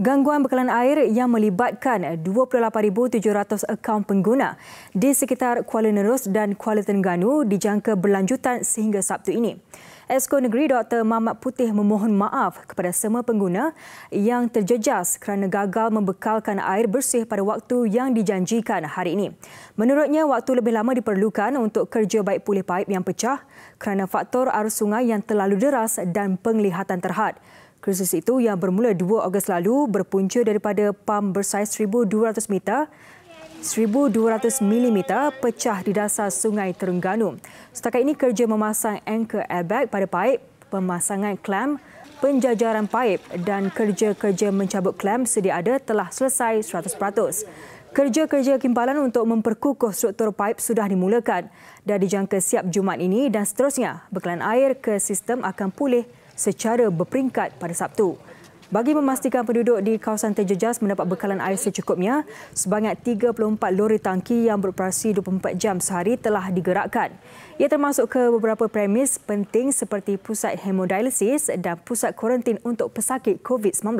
Gangguan bekalan air yang melibatkan 28,700 akaun pengguna di sekitar Kuala Nerus dan Kuala Terengganu dijangka berlanjutan sehingga Sabtu ini. Esko Negeri Dr. Mamat Putih memohon maaf kepada semua pengguna yang terjejas kerana gagal membekalkan air bersih pada waktu yang dijanjikan hari ini. Menurutnya, waktu lebih lama diperlukan untuk kerja baik pulih paip yang pecah kerana faktor arus sungai yang terlalu deras dan penglihatan terhad. Krisis itu yang bermula 2 Ogos lalu berpunca daripada pam bersaiz 1200 meter 1200 mm pecah di dasar Sungai Terengganu. Setakat ini kerja memasang anchor airbag pada paip, pemasangan klem, penjajaran paip dan kerja-kerja mencabut klem sedia ada telah selesai 100%. Kerja-kerja kimpalan untuk memperkukuh struktur paip sudah dimulakan dan dijangka siap Jumaat ini dan seterusnya bekalan air ke sistem akan pulih 100% secara berperingkat pada Sabtu. Bagi memastikan penduduk di kawasan terjejas mendapat bekalan air secukupnya, sebanyak 34 lori tangki yang beroperasi 24 jam sehari telah digerakkan. Ia termasuk ke beberapa premis penting seperti pusat hemodialisis dan pusat kuarantin untuk pesakit COVID-19.